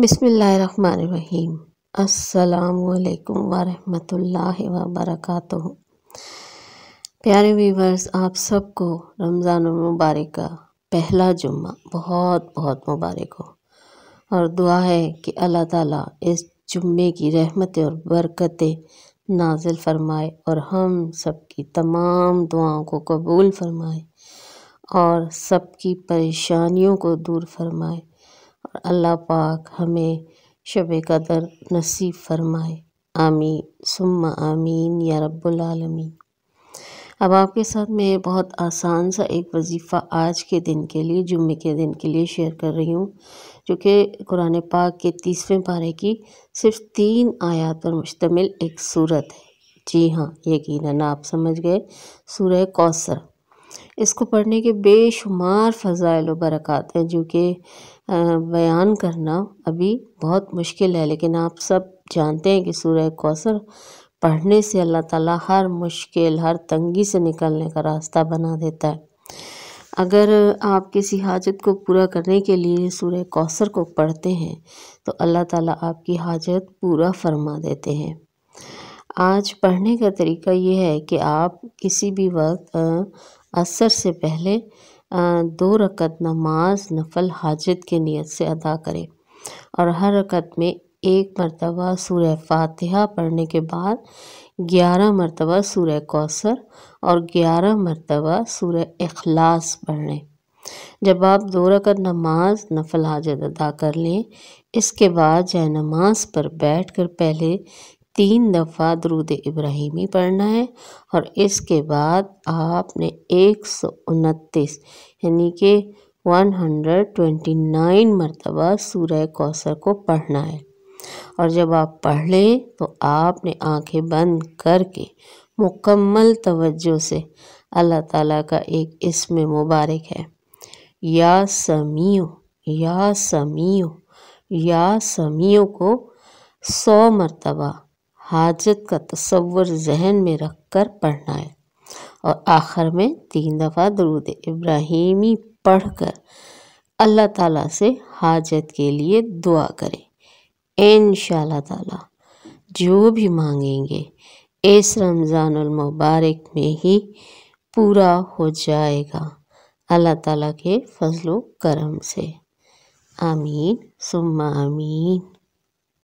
बिसमीम् अल्लाम वरहमतुल्लाहि वबरकातुहु प्यारे वीवर्स आप सबको रमज़ान मुबारक का पहला जुम्मा बहुत बहुत मुबारक हो और दुआ है कि अल्लाह ताला इस जुम्मे की रहमत और बरकतें नाजिल फरमाए और हम सब की तमाम दुआओं को कबूल फरमाए और सबकी परेशानियों को दूर फरमाए और अल्लाह पाक हमें शब कदर नसीब फरमाए आमीन सुम्मा आमीन या रब्बुल अब आपके साथ मैं बहुत आसान सा एक वजीफ़ा आज के दिन के लिए जुम्मे के दिन के लिए शेयर कर रही हूँ जो कि कुरान पाक के तीसवें पारे की सिर्फ तीन आयात पर मुश्तमिल एक सूरत है जी हाँ यकीन आप समझ गए सूरह कौसर इसको पढ़ने के बेशुमार फ़ज़ाइल व बरक़ात हैं जो कि बयान करना अभी बहुत मुश्किल है लेकिन आप सब जानते हैं कि सूर्य कौसर पढ़ने से अल्लाह ताला हर मुश्किल हर तंगी से निकलने का रास्ता बना देता है अगर आप किसी हाजत को पूरा करने के लिए सूर्य कौसर को पढ़ते हैं तो अल्लाह ताला आपकी हाजत पूरा फरमा देते हैं आज पढ़ने का तरीका ये है कि आप किसी भी वक्त असर से पहले दो रकत नमाज नफल हाजत की नीयत से अदा करें और हर रकत में एक मरतबा सूर्य फातिहा पढ़ने के बाद ग्यारह मरतबा सूर्य कौसर और ग्यारह मरतबा सूर्य अखलास पढ़ लें जब आप दो रकत नमाज नफल हाजत अदा कर लें इसके बाद जय नमाज पर बैठ कर पहले तीन दफ़ा दरूद इब्राहिमी पढ़ना है और इसके बाद आपने एक सौ उनतीस यानी कि वन हंड्रेड ट्वेंटी नाइन मरतबा सूरह कौसर को पढ़ना है और जब आप पढ़ लें तो आपने आंखें बंद करके मुकम्मल तवज्जो से अल्लाह ताला का एक इसम मुबारक है या समियो या समियो या समियो को सौ मरतबा हाजत का तस्वर जहन में रख कर पढ़ना है और आखिर में तीन दफ़ा दरूद इब्राहिमी पढ़ कर अल्लाह ताला से हाजत के लिए दुआ करें इन ताला जो भी मांगेंगे इस रमज़ान मुबारक में ही पूरा हो जाएगा अल्लाह ताला के फजलो करम से आमीन सुम्मा आमीन